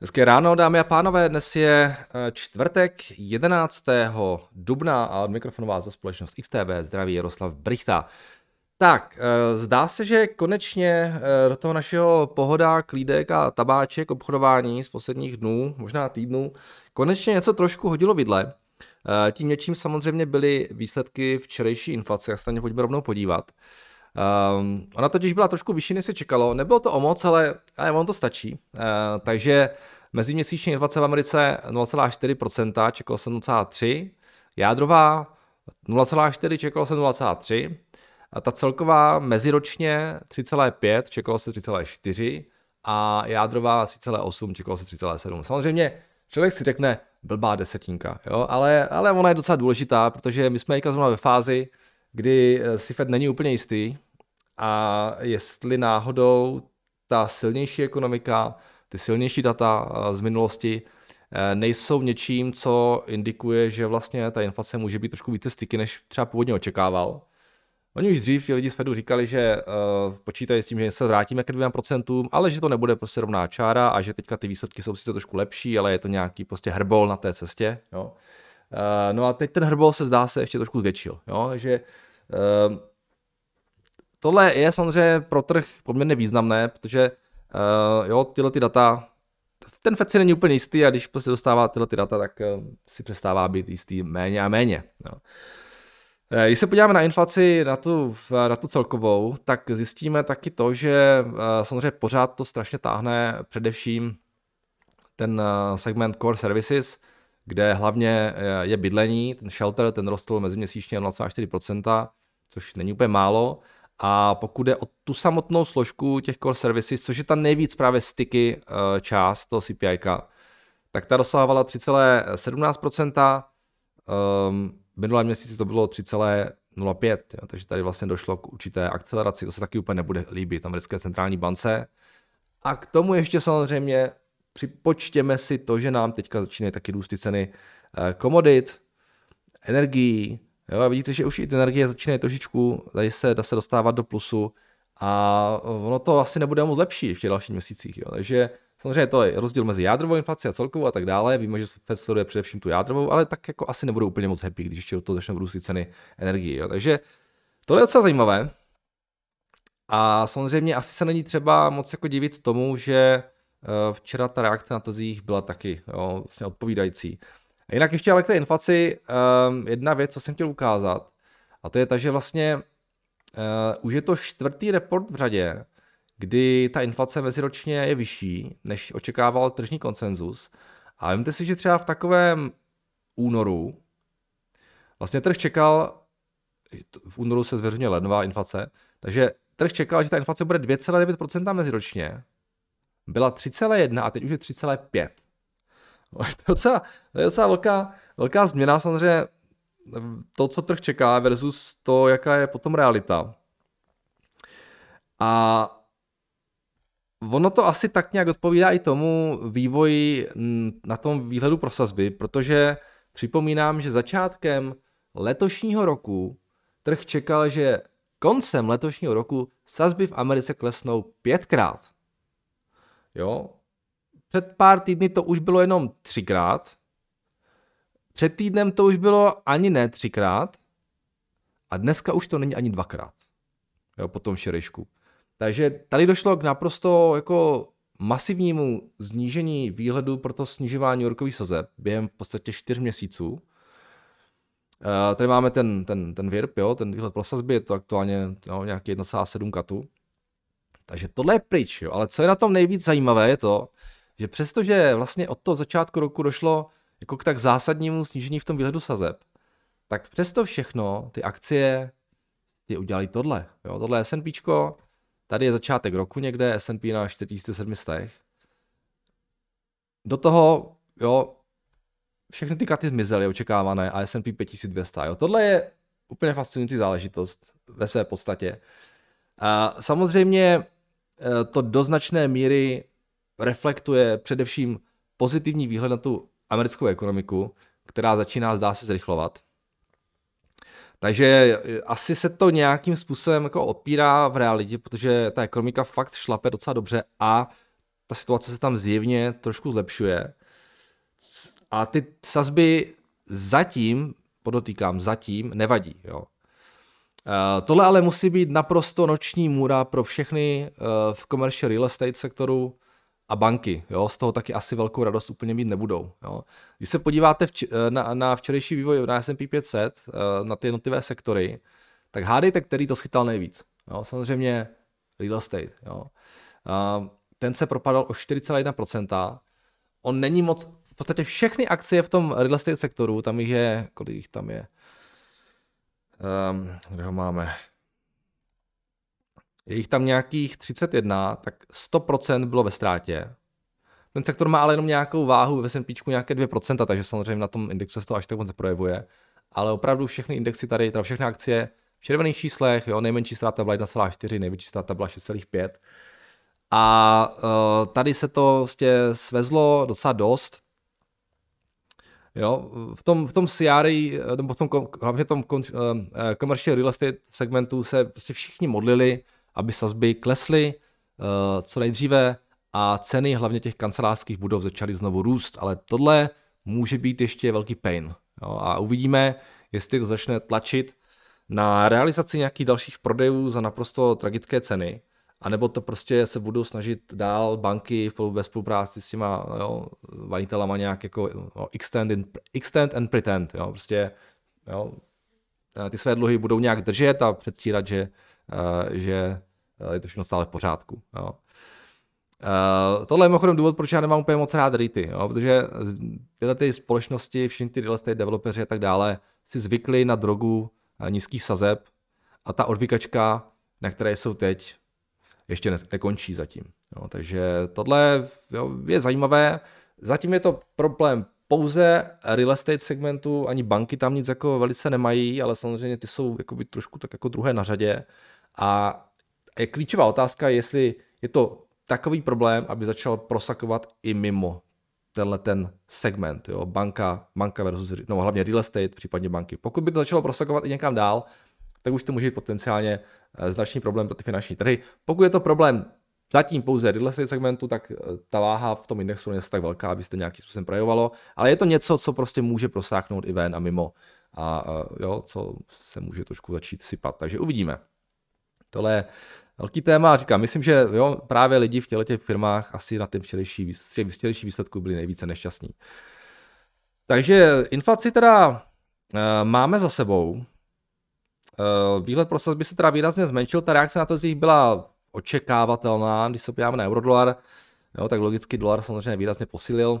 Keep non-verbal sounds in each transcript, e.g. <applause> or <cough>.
Hezké ráno, dámy a pánové. Dnes je eh, čtvrtek 11. dubna a od mikrofonu vás za společnost XTB zdraví Jaroslav Brichta. Tak, eh, zdá se, že konečně eh, do toho našeho pohoda, klídek a tabáček obchodování z posledních dnů, možná týdnů, konečně něco trošku hodilo vidle. Tím něčím samozřejmě byly výsledky včerejší inflace, jak se na ně pojďme rovnou podívat. Um, ona totiž byla trošku vyšší, než se čekalo. Nebylo to o moc, ale, ale on to stačí. Uh, takže meziměsíční inflace v Americe 0,4%, čekalo se 0,3%. Jádrová 0,4%, čekalo se 0,3%. A ta celková meziročně 3,5, čekalo se 3,4 a jádrová 3,8, čekalo se 3,7. Samozřejmě člověk si řekne blbá desetinka, jo? Ale, ale ona je docela důležitá, protože my jsme teďka zrovna ve fázi, kdy eh, si Fed není úplně jistý a jestli náhodou ta silnější ekonomika, ty silnější data eh, z minulosti eh, nejsou něčím, co indikuje, že vlastně ta inflace může být trošku více styky, než třeba původně očekával. Oni už dřív lidi z Fedu říkali, že uh, počítají s tím, že se vrátíme k 2%, ale že to nebude prostě rovná čára a že teďka ty výsledky jsou sice trošku lepší, ale je to nějaký prostě hrbol na té cestě. Jo. Uh, no a teď ten hrbol se zdá se ještě trošku zvětšil, jo, že Eh, tohle je samozřejmě pro trh poměrně významné, protože eh, jo, tyhle ty data, ten FED si není úplně jistý a když se prostě dostává tyhle ty data, tak eh, si přestává být jistý méně a méně. Jo. Když se podíváme na inflaci, na tu, na tu celkovou, tak zjistíme taky to, že samozřejmě pořád to strašně táhne především ten segment Core Services, kde hlavně je bydlení, ten shelter, ten rostl meziměsíčně 0,4%, což není úplně málo. A pokud je o tu samotnou složku těch core services, což je ta nejvíc právě styky eh, část toho CPI, tak ta dosahovala 3,17%, um, minulé měsíci to bylo 3,05%, jo, takže tady vlastně došlo k určité akceleraci, to se taky úplně nebude líbit americké centrální bance. A k tomu ještě samozřejmě připočtěme si to, že nám teďka začínají taky růst ty ceny eh, komodit, energií, Jo, a vidíte, že už i ty energie začínají trošičku, tady se, dá se dostávat do plusu a ono to asi nebude moc lepší v těch dalších měsících. Jo. Takže samozřejmě to je rozdíl mezi jádrovou inflací a celkovou a tak dále. Víme, že Fed sleduje především tu jádrovou, ale tak jako asi nebudou úplně moc happy, když ještě do toho začnou růst ceny energie. Jo. Takže to je docela zajímavé. A samozřejmě asi se není třeba moc jako divit tomu, že eh, včera ta reakce na tazích byla taky jo, vlastně odpovídající. Jinak ještě ale k té inflaci, um, jedna věc, co jsem chtěl ukázat, a to je ta, že vlastně uh, už je to čtvrtý report v řadě, kdy ta inflace meziročně je vyšší, než očekával tržní konsenzus. A vímte si, že třeba v takovém únoru, vlastně trh čekal, v únoru se zveřejňuje lednová inflace, takže trh čekal, že ta inflace bude 2,9% meziročně, byla 3,1 a teď už je 3,5. <laughs> to je docela, to je docela velká, velká změna samozřejmě to, co trh čeká versus to, jaká je potom realita. A ono to asi tak nějak odpovídá i tomu vývoji na tom výhledu pro sazby, protože připomínám, že začátkem letošního roku trh čekal, že koncem letošního roku sazby v Americe klesnou pětkrát. Jo, před pár týdny to už bylo jenom třikrát. Před týdnem to už bylo ani ne třikrát. A dneska už to není ani dvakrát. Jo, po tom šerejšku. Takže tady došlo k naprosto jako masivnímu znížení výhledu pro to snižování úrokových sazeb během v podstatě čtyř měsíců. Uh, tady máme ten, ten, ten VIRP, jo, ten výhled pro sazby, je to aktuálně no, nějaký 1,7 katu. Takže tohle je pryč, jo. ale co je na tom nejvíc zajímavé je to, že přestože vlastně od toho začátku roku došlo jako k tak zásadnímu snížení v tom výhledu sazeb, tak přesto všechno ty akcie ty udělali tohle. Jo, tohle je S&P, tady je začátek roku někde, S&P na 4700. Do toho, jo, všechny ty katy zmizely očekávané a S&P 5200. Jo, tohle je úplně fascinující záležitost ve své podstatě. A samozřejmě eh, to do značné míry reflektuje především pozitivní výhled na tu americkou ekonomiku, která začíná, zdá se, zrychlovat. Takže e, asi se to nějakým způsobem jako opírá v realitě, protože ta ekonomika fakt šlape docela dobře a ta situace se tam zjevně trošku zlepšuje. A ty sazby zatím, podotýkám, zatím nevadí. Jo. E, tohle ale musí být naprosto noční můra pro všechny e, v commercial real estate sektoru, a banky. Jo? Z toho taky asi velkou radost úplně mít nebudou. Jo? Když se podíváte vč- eh, na, na včerejší vývoj na S&P 500, eh, na ty jednotlivé sektory, tak hádejte, který to schytal nejvíc. Jo? Samozřejmě real estate. Jo? A ten se propadal o 4,1%. On není moc, v podstatě všechny akcie v tom real estate sektoru, tam jich je, kolik jich tam je, um, kde ho máme, je jich tam nějakých 31, tak 100% bylo ve ztrátě. Ten sektor má ale jenom nějakou váhu ve S&P nějaké 2%, takže samozřejmě na tom indexu se to až tak moc neprojevuje. Ale opravdu všechny indexy tady, teda všechny akcie v červených číslech, jo, nejmenší ztráta byla 1,4, největší ztráta byla 6,5. A uh, tady se to vlastně svezlo docela dost. Jo, v tom, v tom CRI, nebo v tom, hlavně v tom uh, commercial e, e, real estate segmentu se prostě všichni modlili, aby sazby klesly eh, co nejdříve a ceny hlavně těch kancelářských budov začaly znovu růst, ale tohle může být ještě velký pain. Jo, a uvidíme, jestli to začne tlačit na realizaci nějakých dalších prodejů za naprosto tragické ceny, anebo to prostě se budou snažit dál banky ve spolupráci s těma jo, vanitelama nějak jako jo, no, extend, in, extend and pretend, jo, prostě jo, ty své dluhy budou nějak držet a předstírat, že Eh, že eh, je to všechno stále v pořádku. Jo. Uh, tohle je mimochodem důvod, proč já nemám úplně moc rád REITy, jo, protože tyhle ty společnosti, všichni ty real estate developeři a tak dále si zvykli na drogu nízkých sazeb a ta odvykačka, na které jsou teď, ještě ne- nekončí zatím. Jo, takže tohle jo, je zajímavé. Zatím je to problém pouze real estate segmentu, ani banky tam nic jako velice nemají, ale samozřejmě ty jsou jakoby trošku tak jako druhé na řadě. Uh, a je klíčová otázka, jestli je to takový problém, aby začal prosakovat i mimo tenhle ten segment, jo, banka, banka versus, no hlavně real estate, případně banky. Pokud by to začalo prosakovat i někam dál, tak už to může být potenciálně eh, značný problém pro ty finanční trhy. Pokud je to problém zatím pouze real estate segmentu, tak eh, ta váha v tom indexu není tak velká, aby se to nějakým způsobem projevovalo, ale je to něco, co prostě může prosáknout i ven a mimo a eh, jo, co se může trošku začít sypat, takže uvidíme. Tohle je velký téma. Říkám, myslím, že jo, právě lidi v těchto těch firmách asi na těch včerejší, výsledků byli nejvíce nešťastní. Takže inflaci teda e, máme za sebou. E, výhled pro by se teda výrazně zmenšil, ta reakce na nich byla očekávatelná, když se podíváme na eurodolar, jo, tak logicky dolar samozřejmě výrazně posílil,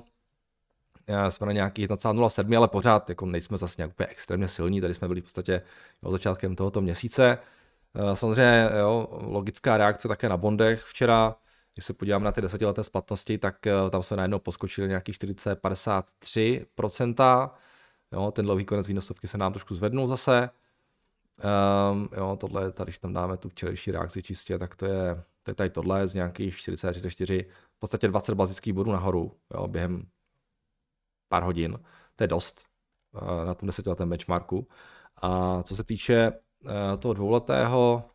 eh, jsme na nějakých 1,07, ale pořád jako nejsme zase nějak úplně extrémně silní, tady jsme byli v podstatě jo, začátkem tohoto měsíce. Eh, samozřejmě jo, logická reakce také na bondech včera, když se podívám na ty desetileté splatnosti, tak eh, tam jsme najednou poskočili nějaký 40-53%. Jo, ten dlouhý konec výnosovky se nám trošku zvednul zase. Um, jo, tohle, tady, když tam dáme tu včerejší reakci čistě, tak to je, to je tady tohle z nějakých 40-44, v podstatě 20 bazických bodů nahoru jo, během pár hodin. To je dost uh, na tom desetiletém benchmarku. A co se týče Eh, toho dvouletého,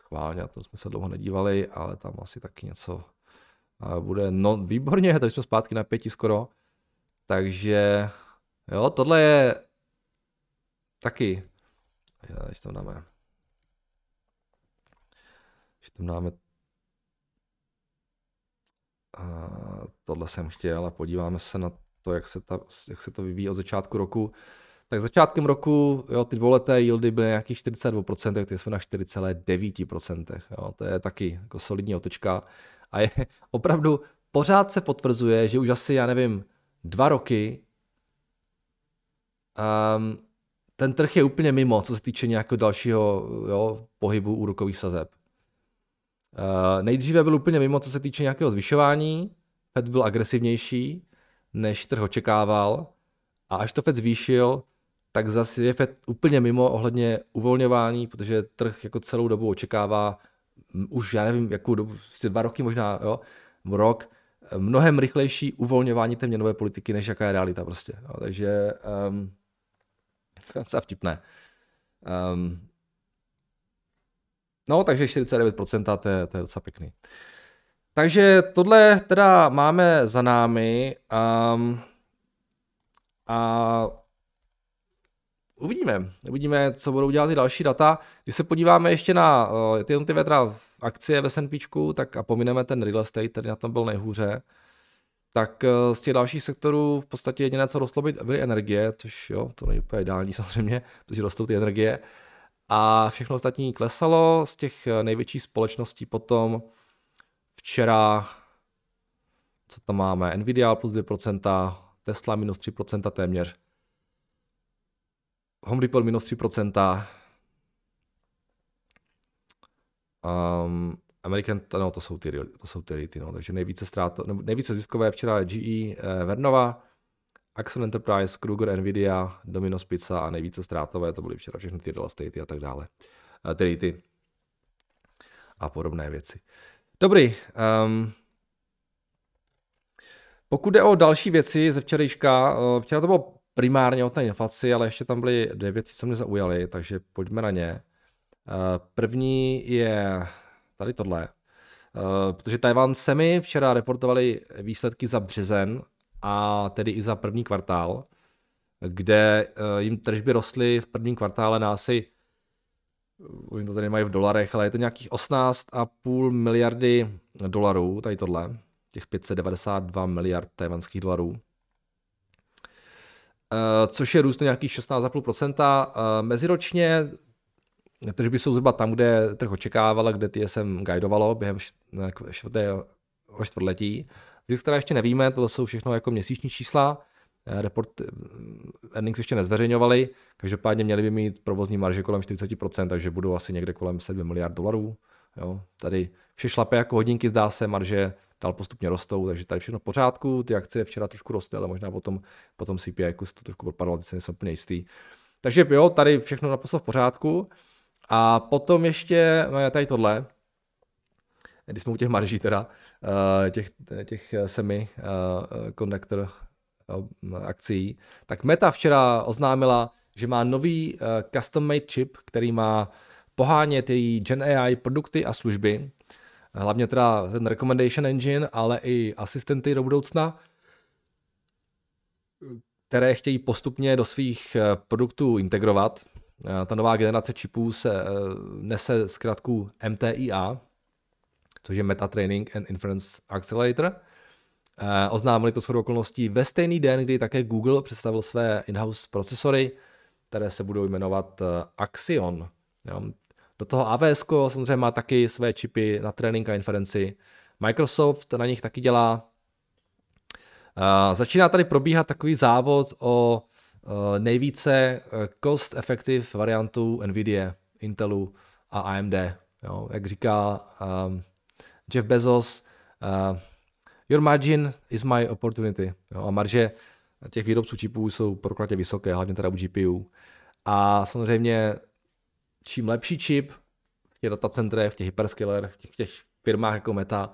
schválně, to jsme se dlouho nedívali, ale tam asi taky něco eh, bude. No výborně, tady jsme zpátky na pěti skoro. Takže jo, tohle je taky, když eh, tam dáme, když tam dáme a tohle jsem chtěl a podíváme se na to, jak se, ta, jak se to vyvíjí od začátku roku. Tak začátkem roku jo, ty dvouleté yieldy byly nějakých 42%, teď jsme na 4,9%. Jo. To je taky jako solidní otečka. A je opravdu pořád se potvrzuje, že už asi, já nevím, dva roky um, ten trh je úplně mimo, co se týče nějakého dalšího jo, pohybu úrokových sazeb. Uh, nejdříve byl úplně mimo, co se týče nějakého zvyšování, Fed byl agresivnější, než trh očekával, a až to Fed zvýšil, tak zase je FED úplně mimo ohledně uvolňování, protože trh jako celou dobu očekává už já nevím, jakou dobu, vlastně dva roky možná, jo, rok, mnohem rychlejší uvolňování té měnové politiky, než jaká je realita prostě. Jo. Takže um, <laughs> docela vtipné. Um, no, takže 49%, to je, to je docela pěkný. Takže tohle teda máme za námi um, a uvidíme. Uvidíme, co budou dělat ty další data. Když se podíváme ještě na uh, ty jednotlivé akcie ve S&P, tak a pomineme ten real estate, který na tom byl nejhůře, tak uh, z těch dalších sektorů v podstatě jediné, co rostlo, byly energie, což jo, to není úplně ideální <laughs> samozřejmě, protože rostou ty energie. A všechno ostatní klesalo z těch eh, největších společností potom včera, co tam máme, Nvidia plus 2%, Tesla minus 3% téměř. Home Depot minus 3%, um, ehm, American, no to jsou ty, to jsou ty rity, no, takže nejvíce, ztráto, nejvíce ziskové včera GE, e, eh, Vernova, Axon Enterprise, Kruger, Nvidia, Domino's Pizza a nejvíce ztrátové, to byly včera všechny ty real estate a tak dále, eh, ty a podobné věci. Dobrý, um, pokud jde o další věci ze včerejška, eh, včera to bylo primárně o té inflaci, ale ještě tam byly dvě věci, co mě zaujaly, takže pojďme na ně. Eh, první je tady tohle, eh, protože Taiwan semi včera reportovali výsledky za březen a tedy i za první kvartál, kde eh, jim tržby rostly v prvním kvartále na asi, oni to tady mají v dolarech, ale je to nějakých 18,5 miliardy dolarů, tady tohle, těch 592 miliard tajvanských dolarů. Eh, což je růst nějakých 16,5% eh, meziročně. Tržby jsou zhruba tam, kde trh očekával kde kde jsem guidovalo během čtvrtého čtvrtletí. Zisk teda ještě nevíme, to jsou všechno jako měsíční čísla. Eh, report earnings ještě nezveřejňovali, každopádně měli by mít provozní marže kolem 40%, takže budou asi někde kolem 7 miliard dolarů. Jo. Tady vše šlape jako hodinky, zdá se, marže dál postupně rostou, takže tady všechno v pořádku, ty akcie včera trošku rostly, ale možná potom, potom CPI jako se to trošku propadlo, teď se nejsem úplně jistý. Takže jo, tady všechno na v pořádku. A potom ještě no, je tady tohle, když jsme u těch marží teda, eh, těch, těch semi eh, konduktor eh, akcí, tak Meta včera oznámila, že má nový custom-made chip, který má pohánět její Gen AI produkty a služby hlavně teda ten recommendation engine, ale i asistenty do budoucna, které chtějí postupně do svých eh, produktů integrovat. Eh, ta nová generace čipů se eh, nese zkrátku MTIA, což je Meta Training and Inference Accelerator. Oznámili to shodou okolností ve stejný den, kdy také Google představil své in-house procesory, které se budou jmenovat Axion. Do toho AWS samozřejmě má taky své čipy na trénink a inferenci. Microsoft na nich taky dělá. Uh, začíná tady probíhat takový závod o uh, nejvíce e, cost effective variantu NVIDIA, Intelu a AMD. Jo, jak říká um, Jeff Bezos, uh, your margin is my opportunity. Jo, a marže těch výrobců čipů jsou proklatě vysoké, hlavně teda u GPU. A samozřejmě čím lepší čip v těch datacentrech, v těch hyperskiller, v těch, těch firmách jako Meta,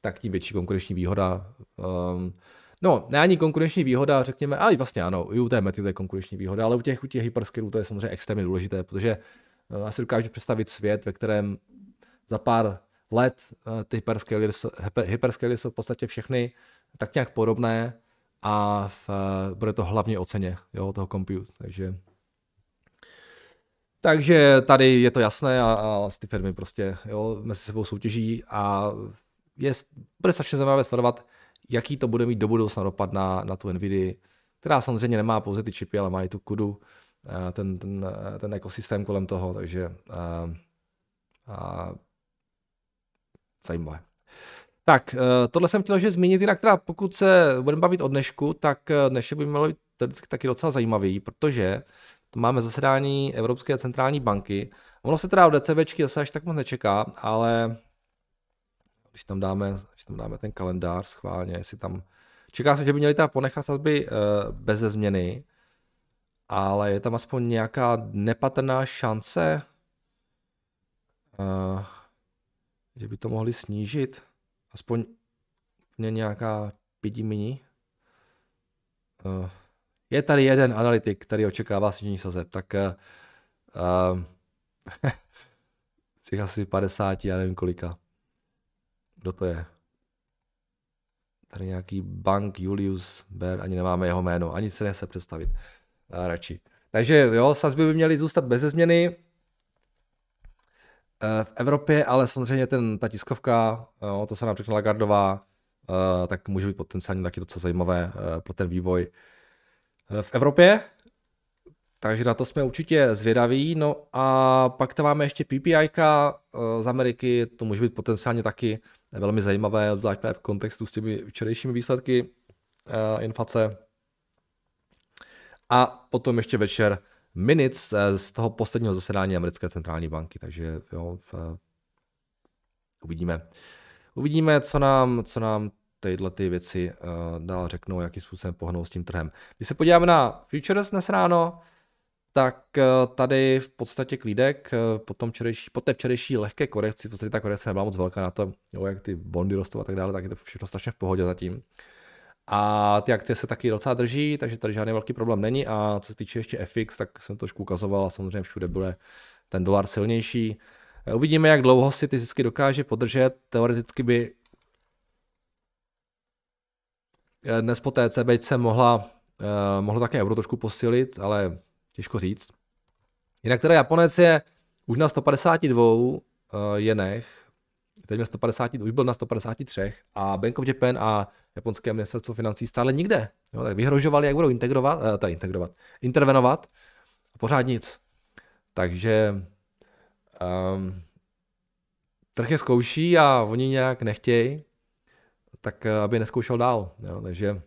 tak tím větší konkurenční výhoda. Um, no, ne ani konkurenční výhoda, řekněme, ale vlastně ano, i u té Mety to je konkurenční výhoda, ale u těch, u těch hyperskillů to je samozřejmě extrémně důležité, protože eh, já si dokážu představit svět, ve kterém za pár let eh, ty hyperscaler, hyperskillery jsou v podstatě všechny tak nějak podobné a v, eh, bude to hlavně o ceně jo, toho compute. Takže takže tady je to jasné a, a ty firmy prostě jo, mezi sebou soutěží a je, bude strašně zajímavé sledovat, jaký to bude mít do budoucna dopad na, na tu nvidia, která samozřejmě nemá pouze ty čipy, ale má i tu kudu, eh, ten, ten, eh, ten ekosystém kolem toho, takže a, eh, a, zajímavé. Tak, tohle jsem chtěl že zmínit, jinak teda pokud se budeme bavit o dnešku, tak dnešek by měl být taky docela zajímavý, protože uh, to máme zasedání Evropské centrální banky. Ono se teda od DCBčky zase až tak moc nečeká, ale když tam dáme, když tam dáme ten kalendář schválně, jestli tam... Čeká se, že by měli teda ponechat sazby eh, bez změny, ale je tam aspoň nějaká nepatrná šance, eh, že by to mohli snížit. Aspoň nějaká pětimini. Uh, je tady jeden analytik, který očekává snížení sazeb, tak uh, <laughs> těch asi 50, já nevím kolika. Kdo to je? Tady nějaký bank Julius Ber, ani nemáme jeho jméno, ani se nechce představit. Uh, radši. Takže jo, sazby by měly zůstat bez změny. V Evropě, ale samozřejmě ten, ta tiskovka, jo, to se nám řekne Lagardová, tak může být potenciálně taky docela zajímavé pro ten vývoj. Eh, v Evropě, takže na to jsme určitě zvědaví. No a pak tam máme ještě PPI eh, z Ameriky, to může být potenciálně taky velmi zajímavé, zvlášť v kontextu s těmi včerejšími výsledky eh, inflace. A potom ještě večer minutes z toho posledního zasedání americké centrální banky, takže jo, v, uvidíme. Uvidíme, co nám, co nám tyhle ty věci uh, dál řeknou, jakým způsobem pohnou s tím trhem. Když se podíváme na futures dnes ráno, tak uh, tady v podstatě klídek uh, po, tom čerejší, po té včerejší lehké korekci, v podstatě ta korekce nebyla moc velká na to, jo, jak ty bondy rostou a tak dále, tak je to všechno strašně v pohodě zatím. A ty akcie se taky docela drží, takže tady žádný velký problém není. A co se týče ještě FX, tak jsem trošku ukazoval a samozřejmě všude bude ten dolar silnější. Uvidíme, jak dlouho si ty zisky dokáže podržet. Teoreticky by Eh, dnes po TCB se mohla, eh, mohlo také euro trošku posilit, ale těžko říct. Jinak teda Japonec je už na 152 eh, jenech, teď měl 150, už byl na 153 a Bank of Japan a japonské ministerstvo financí stále nikde. Jo, tak vyhrožovali, jak budou integrovat, ta integrovat, intervenovat a pořád nic. Takže um, trh je zkouší a oni nějak nechtějí tak eh, aby neskoušel dál. Jo? Takže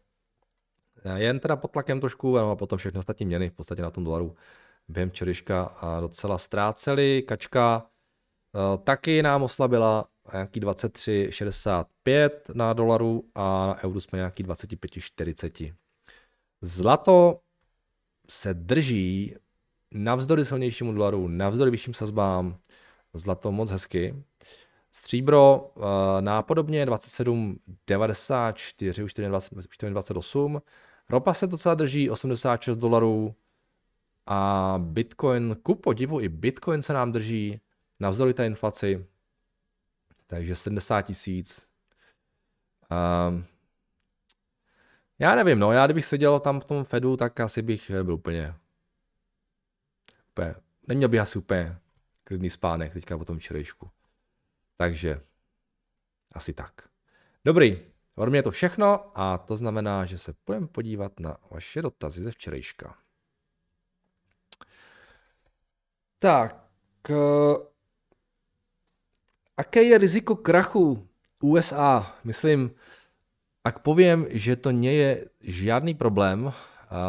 eh, jen teda pod tlakem trošku, ano, a potom všechny ostatní měny v podstatě na tom dolaru během a docela ztráceli. Kačka eh, taky nám oslabila nějaký 23,65 na dolaru a na euru jsme nějaký 25,40. Zlato se drží navzdory silnějšímu dolaru, navzdory vyšším sazbám, zlato moc hezky. Stříbro uh, nápodobně 27,94, už 24,28. Ropa se docela drží 86 dolarů a Bitcoin, ku podivu i Bitcoin se nám drží navzdory té inflaci, takže 70 tisíc. Um, já nevím, no, já kdybych seděl tam v tom Fedu, tak asi bych byl úplně, úplně neměl bych asi úplně klidný spánek teďka po tom včerejšku. Takže asi tak. Dobrý, od mě je to všechno a to znamená, že se půjdeme podívat na vaše dotazy ze včerejška. Tak, eh, aké je riziko krachu USA? Myslím, ak povím, že to nie je žádný problém,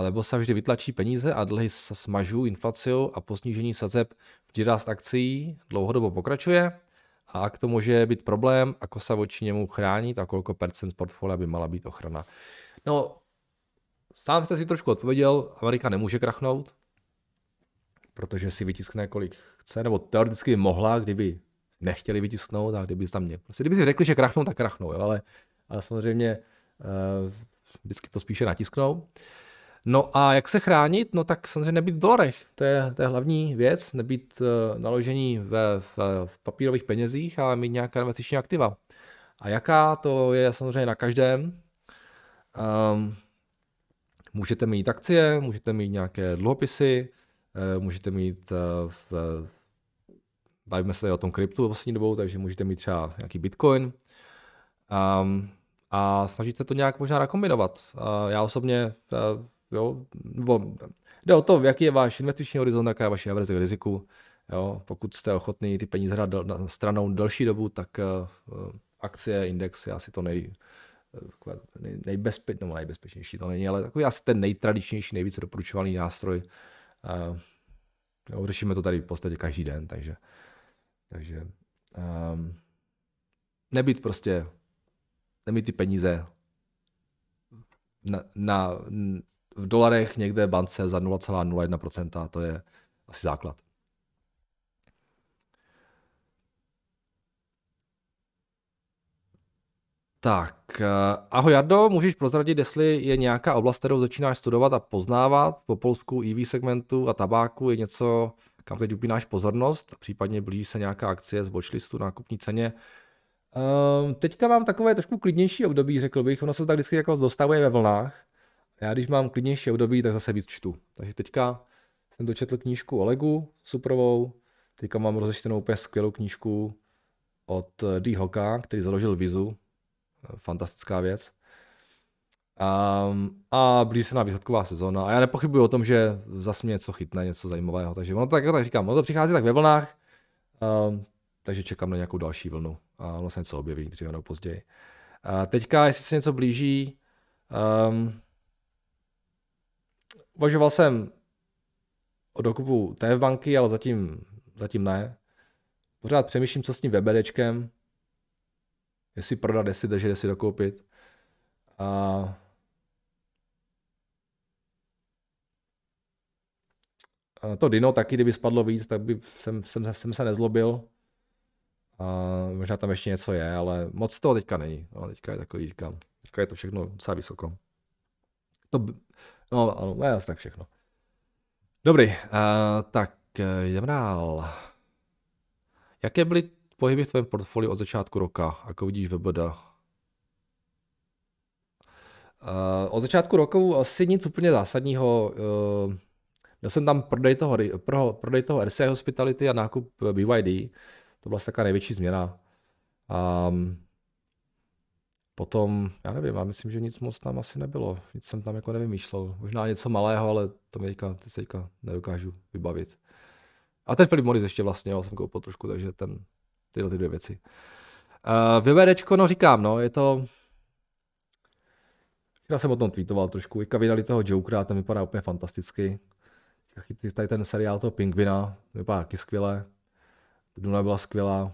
lebo se vždy vytlačí peníze a dlhy se smažují inflaciou a po snížení sazeb vždy rást akcí dlouhodobo pokračuje a ak to může být problém, ako sa voči němu chránit a kolko percent z portfolia by mala být ochrana. No, sám jste si trošku odpověděl, Amerika nemůže krachnout, protože si vytiskne kolik chce, nebo teoreticky by mohla, kdyby nechtěli vytisknout a kdyby tam mě. Prostě kdyby si řekli, že krachnou, tak krachnou, jo, ale, ale samozřejmě uh, vždycky to spíše natisknou. Uh, No a jak se chránit? No tak samozřejmě nebýt v dolarech. To je, to je hlavní věc, nebýt eh, naložení ve, v, v papírových penězích, ale mít nějaká investiční aktiva. A jaká, to je samozřejmě na každém. Um, můžete mít akcie, můžete mít nějaké dluhopisy, eh, můžete mít uh, v, bavíme se o tom kryptu poslední dobou, takže můžete mít třeba nějaký bitcoin um, a snažit se to nějak možná nakombinovat. Uh, já osobně uh, Jo? Nebo jde o to, jaký je váš investiční horizont, jaká je vaše averze k riziku. Jo? Pokud jste ochotný ty peníze hrát stranou delší dobu, tak uh, akcie, index je asi to nej, eh, nej, nejbezpe, no, nejbezpečnější, to není, ale takový asi ten nejtradičnější, nejvíce doporučovaný nástroj. Uh, jo, řešíme to tady v podstatě každý den, takže, takže um, nebýt prostě, nemít ty peníze na, na, v dolarech někde bance za 0,01%, to je asi základ. Tak, eh, ahoj Jardo, můžeš prozradit, jestli je nějaká oblast, kterou začínáš studovat a poznávat po polsku EV segmentu a tabáku, je něco, kam teď upínáš pozornost, případně blíží se nějaká akcie z watchlistu na kupní ceně. Um, teďka mám takové trošku klidnější období, řekl bych, ono se tak vždycky jako dostavuje ve vlnách. Já když mám klidnější období, tak zase víc čtu. Takže teďka jsem dočetl knížku Olegu Suprovou, teďka mám rozečtenou úplně skvělou knížku od D. Hoka, který založil Vizu, fantastická věc. A, a blíží se nám výsledková sezóna a já nepochybuji o tom, že zase mě něco chytne, něco zajímavého, takže ono to tak, jako tak říkám, ono to přichází tak ve vlnách, um, takže čekám na nějakou další vlnu a ono se něco objeví dříve nebo později. A teďka, jestli se něco blíží, um, Uvažoval jsem o dokupu TF banky, ale zatím, zatím ne. Pořád přemýšlím, co s tím VBDčkem, jestli prodat, jestli držet, jestli dokoupit. A to Dino taky, kdyby spadlo víc, tak by jsem, jsem, jsem se nezlobil. A možná tam ještě něco je, ale moc toho teďka není. No, teďka je takový, říkám, teďka je to všechno docela vysoko. To, No ano, no, tak všechno. Dobrý, uh, tak uh, eh, jdeme dál. Jaké byly pohyby v tvém portfoliu od začátku roka, jako vidíš VBD? Uh, eh, od začátku roku asi nic úplně zásadního. Uh, měl jsem tam prodej toho, pro, prodej toho RCI Hospitality a nákup BYD. To byla asi taková největší změna. Um, Potom, já nevím, já myslím, že nic moc tam asi nebylo. Nic jsem tam jako nevymýšlel. Možná něco malého, ale to mi teďka, se teďka nedokážu vybavit. A ten Filip Morris ještě vlastně, jo, jsem koupil trošku, takže ten, tyhle ty dvě věci. Uh, eh, VBDčko, no říkám, no, je to... Já jsem o tom tweetoval trošku. Teďka vydali toho Jokera, ten vypadá úplně fantasticky. Tady ten seriál toho Pingvina, vypadá taky skvěle. Duna byla skvělá.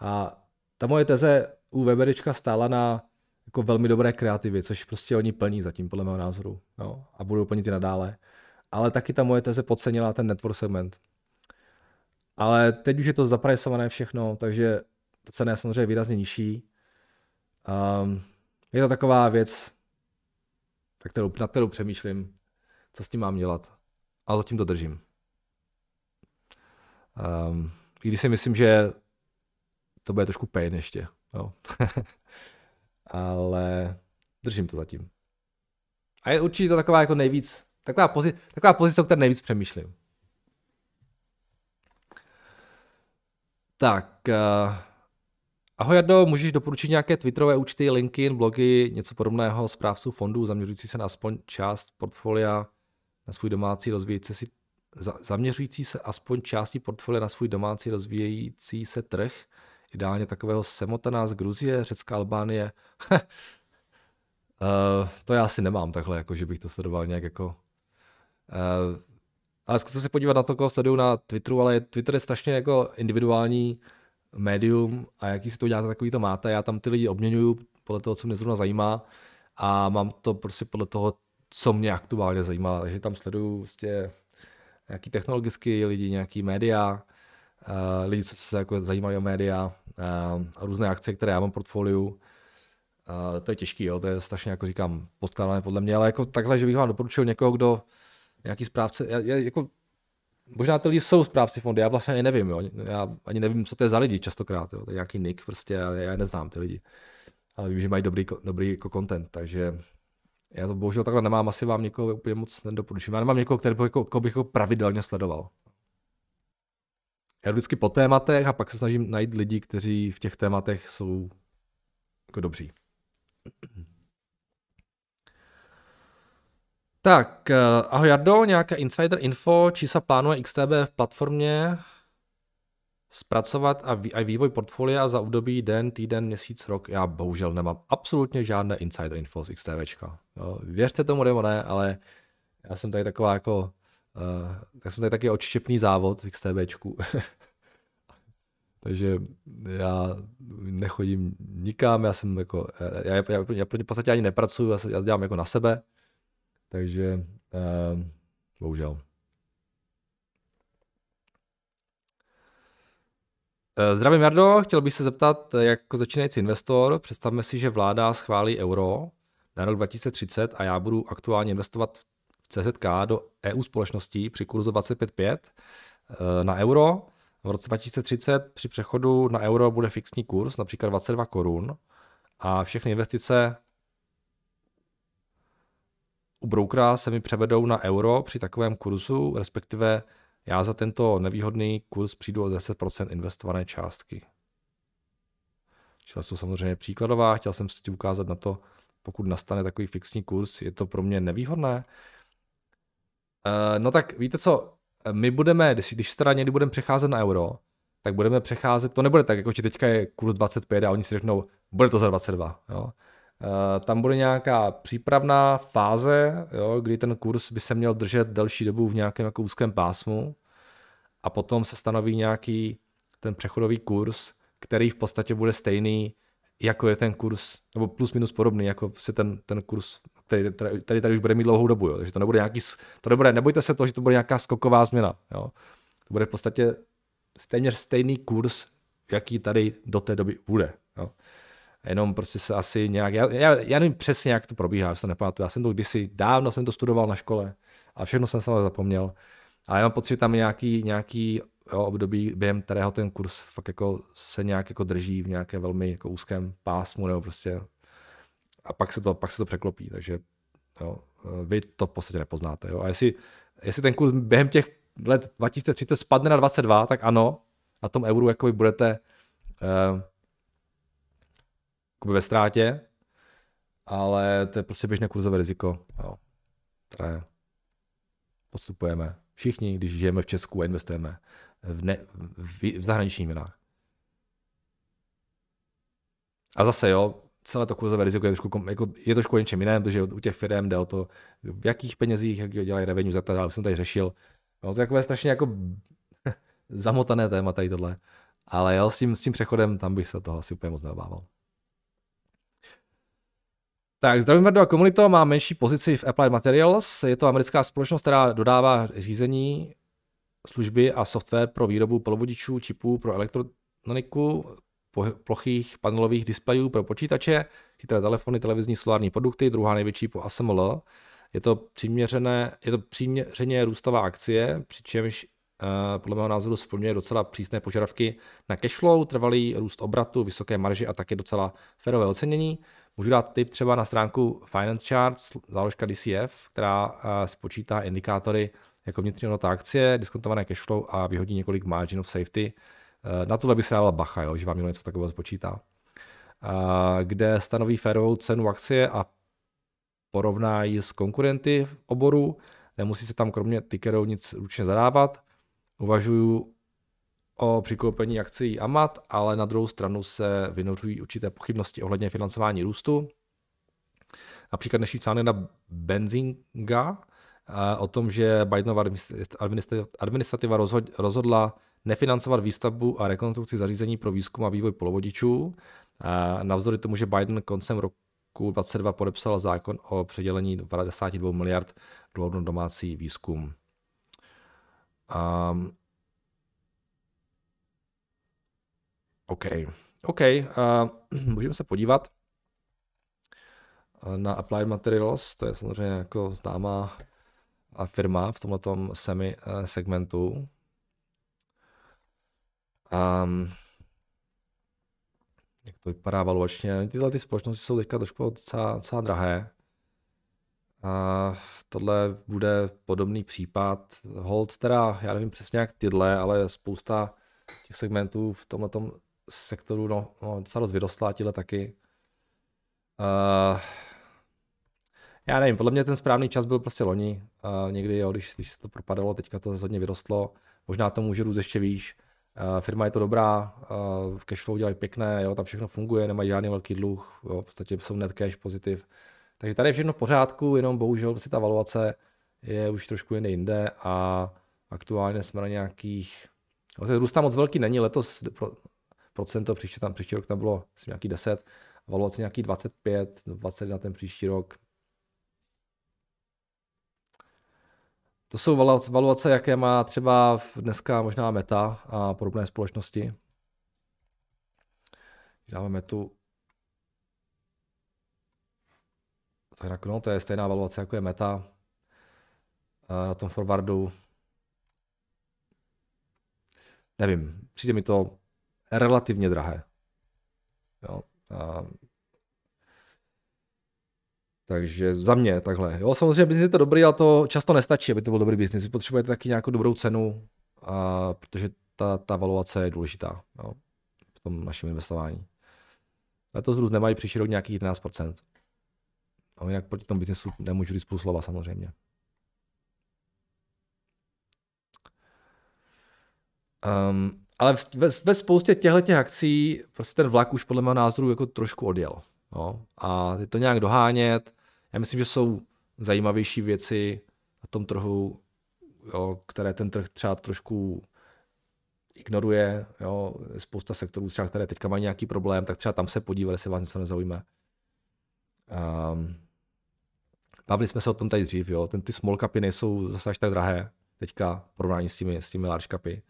A ta moje teze u Weberička stála na jako velmi dobré kreativy, což prostě oni plní zatím, podle mého názoru. No, a budou plnit i nadále. Ale taky ta moje teze podcenila ten network segment. Ale teď už je to zaprajsované všechno, takže ta cena je samozřejmě výrazně nižší. Um, je to taková věc, na kterou, na kterou přemýšlím, co s tím mám dělat. Ale zatím to držím. Um, I když si myslím, že to bude trošku pain ještě. Jo. <laughs> Ale držím to zatím. A je určitě to taková jako nejvíc, taková, pozice, taková pozice, o které nejvíc přemýšlím. Tak, uh, ahoj Jardo, můžeš doporučit nějaké Twitterové účty, linky, blogy, něco podobného zprávců fondů, zaměřující se na aspoň část portfolia na svůj domácí rozvíjící si zaměřující se aspoň části portfolia na svůj domácí rozvíjející se trh, ideálně takového semotana z Gruzie, Řecka, Albánie. uh, <laughs> to já asi nemám takhle, jako že bych to sledoval nějak jako... Uh, ale zkuste se podívat na to, koho sleduju na Twitteru, ale Twitter je strašně jako individuální médium a jaký si to uděláte, takový to máte. Já tam ty lidi obměňuju podle toho, co mě zrovna zajímá a mám to prostě podle toho, co mě aktuálně zajímá. Takže tam sleduju vlastně nějaký technologický lidi, nějaký média, Eh, lidi, co se jako zajímají o média, uh, různé akce, které já mám v portfoliu. Uh, to je těžký, jo, to je strašně, jako říkám, poskládané podle mě, ale jako takhle, že bych vám doporučil někoho, kdo, nějaký správce, já, já, jako, možná ty lidi jsou správci fondy, já vlastně ani nevím, jo, já ani nevím, co to je za lidi častokrát, jo, to je nějaký nick prostě, já, já neznám ty lidi, ale vím, že mají dobrý, dobrý jako content, takže já to bohužel takhle nemám, asi vám někoho úplně moc nedoporučím. Já nemám někoho, který bych, jako, koho bych jako pravidelně sledoval já vždycky po tématech a pak se snažím najít lidi, kteří v těch tématech jsou jako dobří. Tak, eh, ahoj Jardo, nějaká insider info, či se plánuje XTB v platformě zpracovat a, vý, vývoj portfolia za období den, týden, měsíc, rok. Já bohužel nemám absolutně žádné insider info z XTBčka. Jo, věřte tomu nebo ne, ale já jsem tady taková jako Uh, tak jsem tady taky odštěpný závod v XTBčku. <laughs> Takže já nechodím nikam, já jsem jako, já, já, já, já v podstatě ani nepracuju, já, já dělám jako na sebe. Takže uh, bohužel. Eh, zdravím Jardo, chtěl bych se zeptat, jako začínající investor, představme si, že vláda schválí euro na rok 2030 a já budu aktuálně investovat CZK do EU společností při kurzu 25.5 eh, na euro. V roce 2030 při přechodu na euro bude fixní kurz, například 22 korun a všechny investice u broukra se mi převedou na euro při takovém kurzu, respektive já za tento nevýhodný kurz přijdu o 10% investované částky. Čili jsou samozřejmě příkladová, chtěl jsem si ukázat na to, pokud nastane takový fixní kurz, je to pro mě nevýhodné. Eh, no tak víte co, my budeme, když teda někdy budeme přecházet na euro, tak budeme přecházet, to nebude tak, jako že teďka je kurz 25 a oni si řeknou, bude to za 22, jo. Eh, tam bude nějaká přípravná fáze, jo, kdy ten kurz by se měl držet delší dobu v nějakém jako úzkém pásmu a potom se stanoví nějaký ten přechodový kurz, který v podstatě bude stejný jako je ten kurz, nebo plus minus podobný, jako se ten, ten kurz, který tady, tady, tady už bude mít dlouhou dobu, jo. takže to nebude nějaký, to nebude, nebojte se toho, že to bude nějaká skoková změna, jo. to bude v podstatě téměř stejný kurz, jaký tady do té doby bude. Jo. Jenom prostě se asi nějak, já, já, já nevím přesně, jak to probíhá, já se nepamatuju, já jsem to kdysi, dávno jsem to studoval na škole a všechno jsem se zapomněl, ale já mám pocit, že tam je nějaký, nějaký jo, období, během kterého ten kurz fakt jako se nějak jako drží v nějaké velmi jako úzkém pásmu nebo prostě a pak se to, pak se to překlopí, takže jo, vy to v podstatě nepoznáte. Jo. A jestli, jestli ten kurz během těch let 2030 spadne na 22, tak ano, na tom euru jako budete eh, ve ztrátě, ale to je prostě běžné kurzové riziko, jo, které postupujeme všichni, když žijeme v Česku a investujeme v, ne, v, v zahraničních měnách. A zase, jo, celé to kurzové riziko je trošku, jako, je trošku něčem jiném, protože u těch firm jde o to, v jakých penězích, jak dělají revenue, za tak ale jsem tady řešil. No, to je takové strašně jako <laughs> zamotané téma tady tohle. Ale jo, s tím, s tím přechodem tam bych se toho asi úplně moc neobával. Tak, zdravím Verdo a komunito, má menší pozici v Applied Materials, je to americká společnost, která dodává řízení služby a software pro výrobu polovodičů, čipů pro elektroniku, plochých panelových displejů pro počítače, chytré telefony, televizní, solární produkty, druhá největší po ASML. Je to, přiměřené, je to přiměřeně růstová akcie, přičemž eh, podle mého názoru splňuje docela přísné požadavky na flow, trvalý růst obratu, vysoké marže a také docela férové ocenění. Můžu dát tip třeba na stránku Finance Charts, záložka DCF, která eh, spočítá indikátory jako vnitřní hodnota akcie, diskontované flow a vyhodí několik margin of safety. Eh, na tohle by se dával bacha, jo, že vám něco takového zpočítá. Eh, kde stanoví férovou cenu akcie a porovná ji s konkurenty v oboru. Nemusí se tam kromě tickerů nic ručně zadávat. Uvažuju o přikoupení akcí Amat, ale na druhou stranu se vynořují určité pochybnosti ohledně financování růstu. Například dnešní cány na Benzinga o tom, že Bidenova administrativa rozhodla nefinancovat výstavbu a rekonstrukci zařízení pro výzkum a vývoj polovodičů. Navzdory tomu, že Biden koncem roku 2022 podepsal zákon o předělení 52 miliard dolarů domácí výzkum. Um, OK, OK, uh, <clears throat> můžeme se podívat eh, na Applied Materials, to je samozřejmě jako známá a firma v tomto semi eh, segmentu. Um, jak to vypadá valuačně. Tyhle ty společnosti jsou teďka trošku docela, docela drahé. A tohle bude podobný případ. Hold teda, já nevím přesně jak tyhle, ale spousta těch segmentů v tomhle sektoru no, no, docela rozvědostlá, tyhle taky. Uh, já nevím, podle mě ten správný čas byl prostě loni, uh, někdy jo, když, když se to propadalo, teďka to hodně vyrostlo, možná to může růst ještě výš, uh, firma je to dobrá, uh, v cashflow dělají pěkné, jo, tam všechno funguje, nemají žádný velký dluh, jo, v podstatě jsou net cash pozitiv, takže tady je všechno v pořádku, jenom bohužel si prostě ta valuace je už trošku jen jinde a aktuálně jsme na nějakých, jo, no, ten růst tam moc velký není, letos pro, procento, příště tam, příští rok tam bylo, asi nějaký 10, valuace nějaký 25, 20 na ten příští rok, To jsou valuace, jaké má třeba dneska možná Meta a podobné společnosti. Dáme Metu. Tak no, to je stejná valuace, jako je Meta eh, na tom forwardu. Nevím, přijde mi to relativně drahé. Jo. Takže za mě takhle. Jo, samozřejmě biznis je to dobrý, ale to často nestačí, aby to byl dobrý biznis. Vy potřebujete taky nějakou dobrou cenu, a, protože ta, ta valuace je důležitá jo, v tom našem investování. Letos růst nemají příští rok nějakých 11%. A jinak proti tomu biznisu nemůžu říct půl slova samozřejmě. Um, ale ve, ve spoustě těchto akcí prostě ten vlak už podle mého názoru jako trošku odjel. No, a je to nějak dohánět. Já myslím, že jsou zajímavější věci na tom trhu, jo, které ten trh třeba trošku ignoruje, jo, spousta sektorů třeba, které teďka mají nějaký problém, tak třeba tam se podívali, se vás něco nezaujme. Um, bavili jsme se o tom tady dřív, jo, ten, ty small cupy nejsou zase až tak drahé teďka v porovnání s těmi, s těmi large cupy.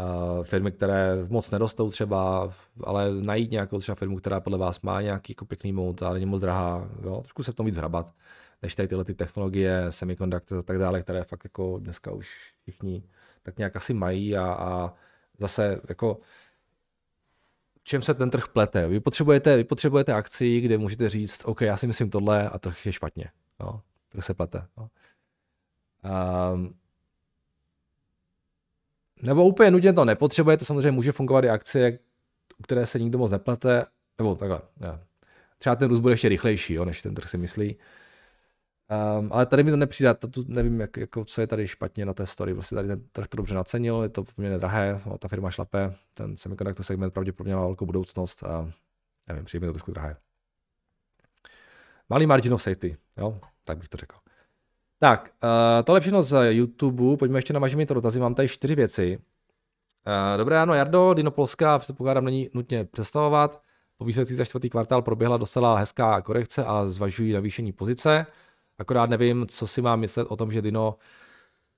Eh, firmy, které moc nerostou třeba, ale najít nějakou třeba firmu, která podle vás má nějaký jako pěkný mout, ale není moc drahá, jo, trošku se v tom víc hrabat, než tady tyhle ty technologie, semiconductor a tak dále, které fakt jako dneska už všichni tak nějak asi mají a, a zase jako čem se ten trh plete. Vy potřebujete, vy potřebujete akci, kde můžete říct, OK, já si myslím tohle a trh je špatně. Jo? trh se plete. Jo? Um, nebo úplně nutně to nepotřebujete, samozřejmě může fungovat i akcie, u které se nikdo moc neplete, nebo takhle. Ne. Třeba ten růst bude ještě rychlejší, jo, než ten trh si myslí. Um, ale tady mi to nepřijde, tu nevím, jak, jako, co je tady špatně na té story. Prostě tady ten trh to dobře nacenil, je to poměrně drahé, no, ta firma šlape, ten semiconductor segment pravděpodobně má velkou budoucnost a nevím, přijde mi to trošku drahé. Malý margin of safety, jo, tak bych to řekl. Tak, uh, tohle všechno z YouTube, pojďme ještě na to dotazy, mám tady čtyři věci. Uh, dobré ráno, Jardo, Dinopolská, předpokládám, není nutně představovat. Po výsledcích za čtvrtý kvartál proběhla docela hezká korekce a zvažují navýšení pozice. Akorát nevím, co si mám myslet o tom, že Dino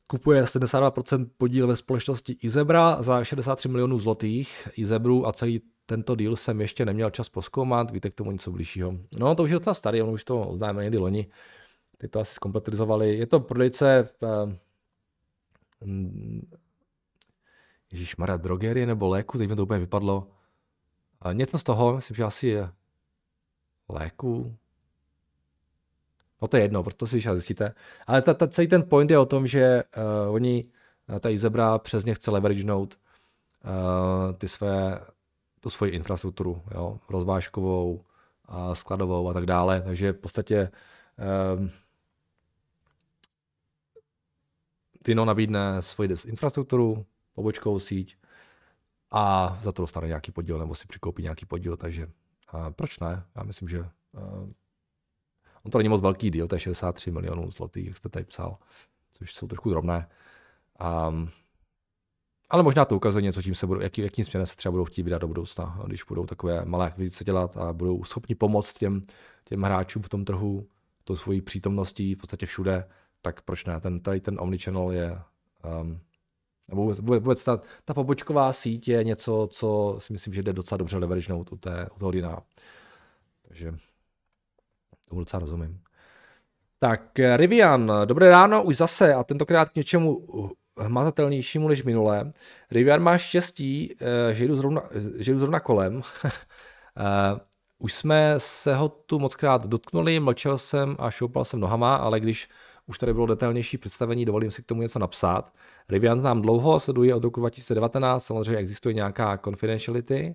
kupuje 72% podíl ve společnosti Izebra za 63 milionů zlotých Izebru a celý tento díl jsem ještě neměl čas poskoumat, víte k tomu něco blížšího. No to už je docela starý, on už to oznámil někdy loni. Ty to asi zkompletizovali. Je to prodejce um, Ježíš Maria drogerie nebo léku, teď mi to úplně vypadlo. něco z toho, myslím, že asi je léku. No to je jedno, proto si říká, zjistíte. Ale ta, ta, celý ten point je o tom, že uh, oni, eh, ta Izebra přes ně chce leveragenout uh, ty své, tu svoji infrastrukturu, jo, rozvážkovou, uh, skladovou a tak dále. Takže v podstatě uh, Tino nabídne svoji infrastrukturu, pobočkovou síť a za to dostane nějaký podíl nebo si přikoupí nějaký podíl, takže a proč ne? Já myslím, že uh, on to není moc velký díl, to je 63 milionů zlotých, jak jste tady psal, což jsou trošku drobné. Um, ale možná to ukazuje něco, čím se budou, jaký, jakým směrem se třeba budou chtít vydat do budoucna, když budou takové malé akvizice dělat a budou schopni pomoct těm, těm hráčům v tom trhu to svojí přítomností v podstatě všude tak proč ne? Ten, tady ten omnichannel je um, nebo vůbec, vůbec ta, ta pobočková síť je něco, co si myslím, že jde docela dobře leveragenout u, té, u toho Lina. Takže tomu docela rozumím. Tak Rivian, dobré ráno už zase a tentokrát k něčemu hmatatelnějšímu než minule. Rivian má štěstí, eh, že jdu zrovna, že jdu zrovna kolem. <laughs> Eh, už jsme se ho tu mockrát dotknuli, mlčel jsem a šoupal jsem nohama, ale když už tady bylo detailnější představení, dovolím si k tomu něco napsat. Rivian nám dlouho sleduje od roku 2019, samozřejmě existuje nějaká confidentiality,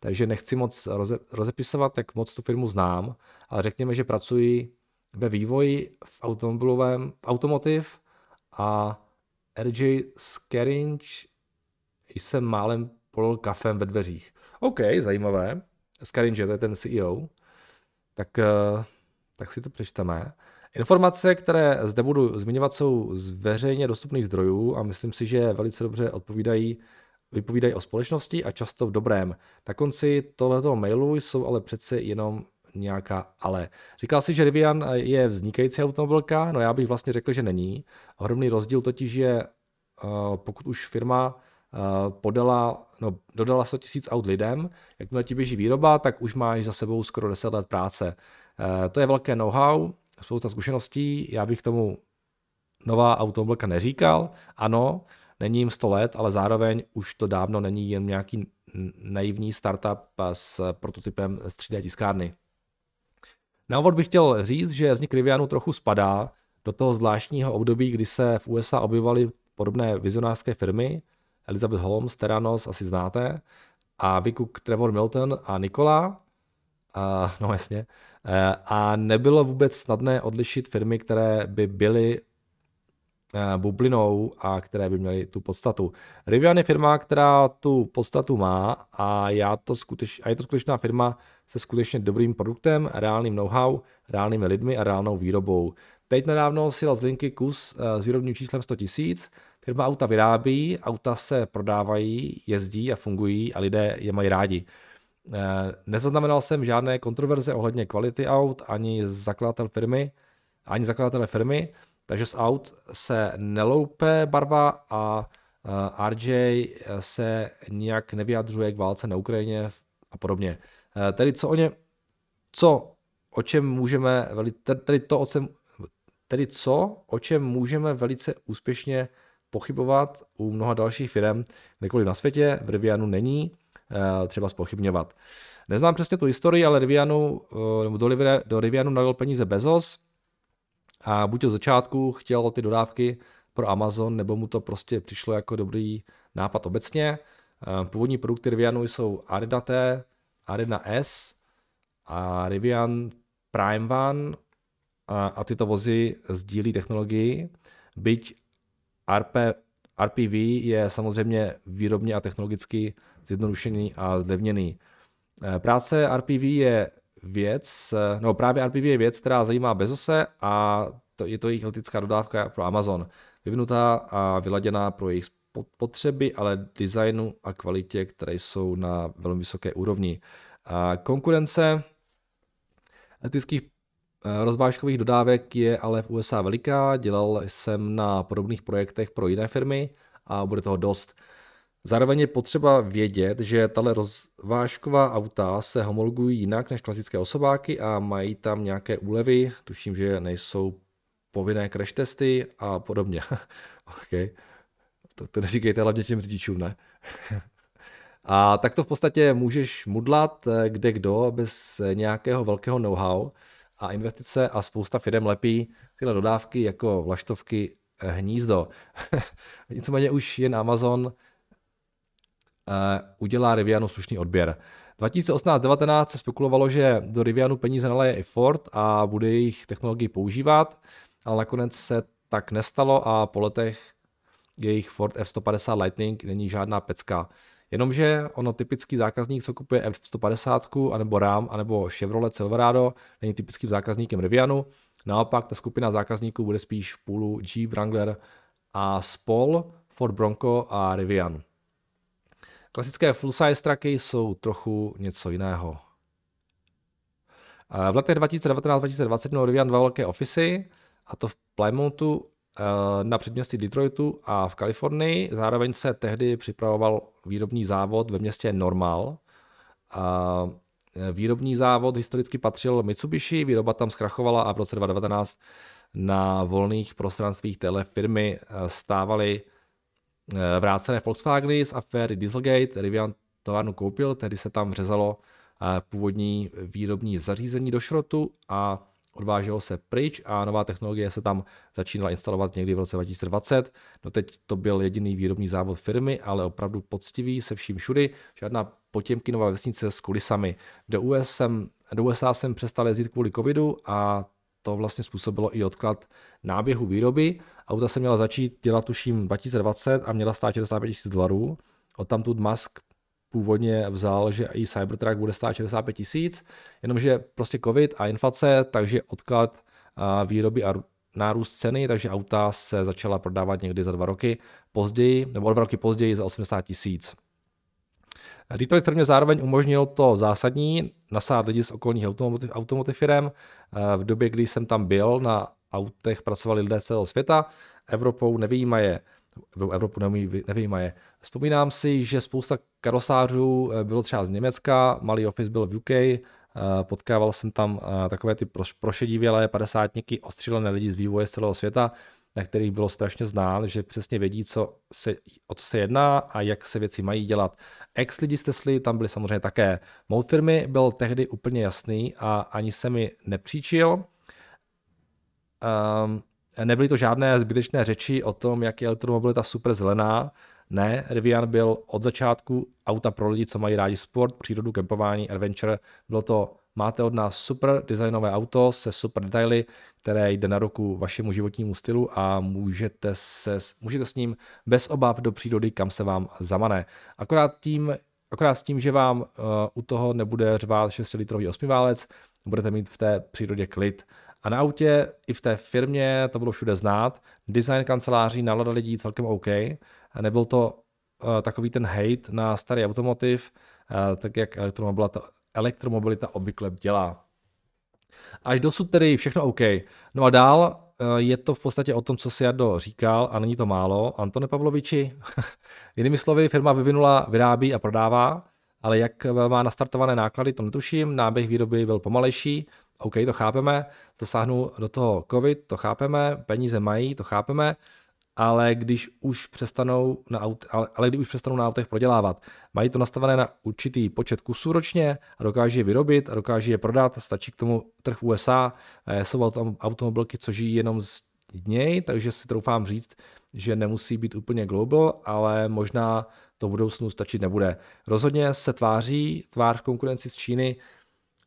takže nechci moc roze, rozepisovat, jak moc tu firmu znám, ale řekněme, že pracuji ve vývoji v automobilovém, v automotiv a RJ Skerinč jsem málem polil kafem ve dveřích. OK, zajímavé. Skerinč, to je ten CEO. Tak, eh, tak si to přečteme. Informace, které zde budu zmiňovat, jsou z veřejně dostupných zdrojů a myslím si, že velice dobře odpovídají vypovídají o společnosti a často v dobrém. Na konci tohoto mailu jsou ale přece jenom nějaká ale. Říkal si, že Rivian je vznikající automobilka, no já bych vlastně řekl, že není. Ohromný rozdíl totiž je, eh, pokud už firma eh, podala, no, dodala 100 000 aut lidem, jakmile ti běží výroba, tak už máš za sebou skoro 10 let práce. Eh, to je velké know-how, spousta zkušeností, já bych tomu nová automobilka neříkal. Ano, není jim 100 let, ale zároveň už to dávno není jen nějaký naivní startup s prototypem z 3D tiskárny. Na úvod bych chtěl říct, že vznik Rivianu trochu spadá do toho zvláštního období, kdy se v USA objevovaly podobné vizionářské firmy, Elizabeth Holmes, Teranos, asi znáte, a Vykuk Trevor Milton a Nikola, a, no jasně, Eh, a nebylo vůbec snadné odlišit firmy, které by byly eh, bublinou a které by měly tu podstatu. Rivian je firma, která tu podstatu má a, já to skuteč, a je to skutečná firma se skutečně dobrým produktem, reálným know-how, reálnými lidmi a reálnou výrobou. Teď nedávno si z linky kus eh, s výrobním číslem 100 000. Firma auta vyrábí, auta se prodávají, jezdí a fungují a lidé je mají rádi. Eh, nezaznamenal jsem žádné kontroverze ohledně kvality aut, ani zakladatel firmy, ani zakladatele firmy, takže z aut se neloupe barva a eh, RJ se nijak nevyjadřuje k válce na Ukrajině a podobně. Eh, tedy co o ně, co o čem můžeme, tedy to, o čem, tedy co, o čem můžeme velice úspěšně pochybovat u mnoha dalších firm, kdekoliv na světě, v Rivianu není, Eh, třeba spochybňovat. Neznám přesně tu historii, ale Rivianu, eh, nebo do, Rivianu, do Rivianu nalil peníze Bezos a buď od začátku chtěl ty dodávky pro Amazon, nebo mu to prostě přišlo jako dobrý nápad obecně. Eh, původní produkty Rivianu jsou T, Arena S a Rivian Prime One a, a tyto vozy sdílí technologii, byť RP, RPV je samozřejmě výrobně a technologicky zjednodušený a zlevněný. Eh, práce RPV je věc, eh, no právě RPV je věc, která zajímá Bezose a to, je to jejich elektrická dodávka pro Amazon. Vyvinutá a vyladěná pro jejich potřeby, ale designu a kvalitě, které jsou na velmi vysoké úrovni. A konkurence elektrických eh, rozvážkových dodávek je ale v USA veliká. Dělal jsem na podobných projektech pro jiné firmy a bude toho dost. Zároveň je potřeba vědět, že tahle rozvážková auta se homologují jinak než klasické osobáky a mají tam nějaké úlevy, tuším, že nejsou povinné crash testy a podobně. <laughs> okay. to, to neříkejte hlavně těm řidičům, ne? <laughs> a tak to v podstatě můžeš mudlat eh, kde kdo bez nějakého velkého know-how a investice a spousta firm lepí tyhle dodávky jako vlaštovky eh, hnízdo. <laughs> Nicméně už jen Amazon Eh, udělá Rivianu slušný odběr. 2018 2019 se spekulovalo, že do Rivianu peníze naleje i Ford a bude jejich technologii používat, ale nakonec se tak nestalo a po letech jejich Ford F-150 Lightning není žádná pecka. Jenomže ono typický zákazník, co kupuje F-150, anebo RAM, anebo Chevrolet Silverado, není typickým zákazníkem Rivianu. Naopak ta skupina zákazníků bude spíš v půlu Jeep Wrangler a Spol, Ford Bronco a Rivian. Klasické full-size traky jsou trochu něco jiného. Eh, v letech 2019-2020 měl Rivian dva velké ofisy, a to v Plymouthu eh, na předměstí Detroitu a v Kalifornii. Zároveň se tehdy připravoval výrobní závod ve městě Normal. Eh, výrobní závod historicky patřil Mitsubishi, výroba tam zkrachovala a v roce 2019 na volných prostranstvích téhle firmy stávaly Eh, vrácené Volkswageny z aféry Dieselgate. Rivian továrnu koupil, tedy se tam řezalo eh, původní výrobní zařízení do šrotu a odváželo se pryč a nová technologie se tam začínala instalovat někdy v roce 2020. No teď to byl jediný výrobní závod firmy, ale opravdu poctivý se vším všudy. Žádná nová vesnice s kulisami. Do, US jsem, do USA jsem přestal jezdit kvůli covidu a to vlastně způsobilo i odklad náběhu výroby. Auta se měla začít dělat tuším 2020 a měla stát 65 000 dolarů. Od tamtud Musk původně vzal, že i Cybertruck bude stát 65 tisíc, jenomže prostě covid a inflace, takže odklad výroby a nárůst ceny, takže auta se začala prodávat někdy za dva roky později, nebo dva roky později za 80 tisíc. Retailing firmě zároveň umožnil to zásadní, nasát lidi z okolních automotiv, automotiv firm. Eh, v době, kdy jsem tam byl, na autech pracovali lidé z celého světa, Evropou nevýjímaje. Evropu nevýjímaje. Vzpomínám si, že spousta karosářů eh, bylo třeba z Německa, malý office byl v UK, eh, potkával jsem tam takové ty prošedivělé padesátníky, ostřílené lidi z vývoje z celého světa, na kterých bylo strašně znát, že přesně vědí, co se, o co se jedná a jak se věci mají dělat. Ex lidi z Tesly tam byli samozřejmě také. Mou firmy byl tehdy úplně jasný a ani se mi nepříčil. Um, nebyly to žádné zbytečné řeči o tom, jak je elektromobilita super zelená. Ne, Rivian byl od začátku auta pro lidi, co mají rádi sport, přírodu, kempování, adventure. Bylo to máte od nás super designové auto se super detaily, které jde na ruku vašemu životnímu stylu a můžete, se, můžete s ním bez obav do přírody, kam se vám zamane. Akorát, tím, akorát s tím, že vám uh, u toho nebude řvát 6-litrový osmiválec, budete mít v té přírodě klid. A na autě i v té firmě to bylo všude znát. Design kanceláří nalada lidí celkem OK. Nebyl to uh, takový ten hate na starý automotiv, uh, tak jak elektromobilita, elektromobilita obvykle dělá. Až dosud tedy všechno OK. No a dál eh, je to v podstatě o tom, co si Jardo říkal a není to málo. Antone Pavloviči, <laughs> jinými slovy, firma vyvinula, vyrábí a prodává, ale jak eh, má nastartované náklady, to netuším, náběh výroby byl pomalejší, OK, to chápeme, zasáhnu do toho COVID, to chápeme, peníze mají, to chápeme, ale když už přestanou na aut, ale, ale když už přestanou na autech prodělávat. Mají to nastavené na určitý počet kusů ročně a dokáží je vyrobit a dokáží je prodat. Stačí k tomu trh USA. Eh, jsou tam automobilky, co žijí jenom z dní, takže si troufám říct, že nemusí být úplně global, ale možná to v budoucnu stačit nebude. Rozhodně se tváří tvář konkurenci z Číny,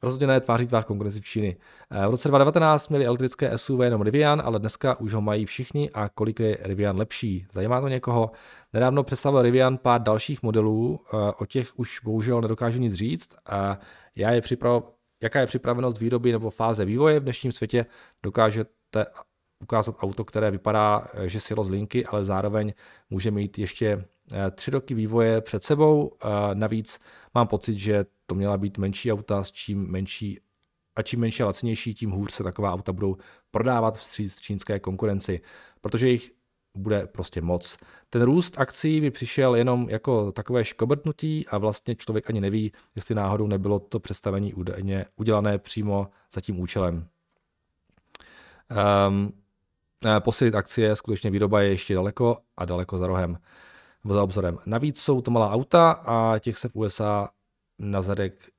Rozhodně ne tváří tvář konkurenci v Číny. Eh, v roce 2019 měli elektrické SUV jenom Rivian, ale dneska už ho mají všichni a kolik je Rivian lepší. Zajímá to někoho? Nedávno představil Rivian pár dalších modelů, eh, o těch už bohužel nedokážu nic říct. A eh, já je připravo, jaká je připravenost výroby nebo fáze vývoje v dnešním světě, dokážete ukázat auto, které vypadá, eh, že sjelo z linky, ale zároveň může mít ještě eh, tři roky vývoje před sebou. Eh, navíc mám pocit, že to měla být menší auta s čím menší a čím menší a lacnější, tím hůř se taková auta budou prodávat v čínské konkurenci, protože jich bude prostě moc. Ten růst akcí mi přišel jenom jako takové škobrtnutí a vlastně člověk ani neví, jestli náhodou nebylo to představení údajně udělané přímo za tím účelem. Um, Eh, posílit akcie, skutečně výroba je ještě daleko a daleko za rohem, za obzorem. Navíc jsou to malá auta a těch se v USA na zadek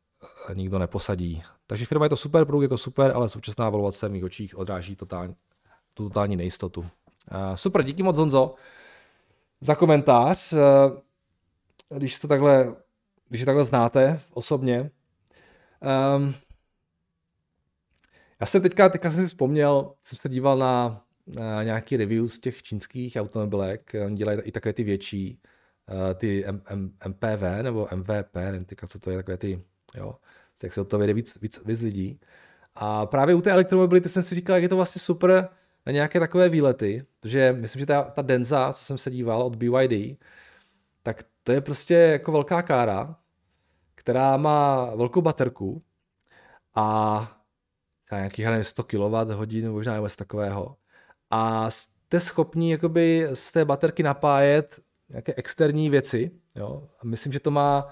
eh, nikdo neposadí. Takže firma je to super, produkt je to super, ale současná valuace v mých očích odráží totální, tu totální nejistotu. Eh, super, díky moc Honzo za komentář. Když to takhle, když je takhle znáte osobně. Um, já jsem teďka, teďka jsem si vzpomněl, jsem se díval na Eh, nějaký review z těch čínských automobilek, eh, oni dělají i takové ty větší, eh, ty M- M- MPV nebo MVP, nevím teďka, co to je, takové ty, jo, tak se o to věde víc, víc, víc lidí. A právě u té elektromobility jsem si říkal, jak je to vlastně super na nějaké takové výlety, protože myslím, že ta, ta Denza, co jsem se díval od BYD, tak to je prostě jako velká kára, která má velkou baterku a nějakých, nevím, 100 kWh, možná něco takového a jste schopni jakoby z té baterky napájet nějaké externí věci. Jo? A myslím, že to má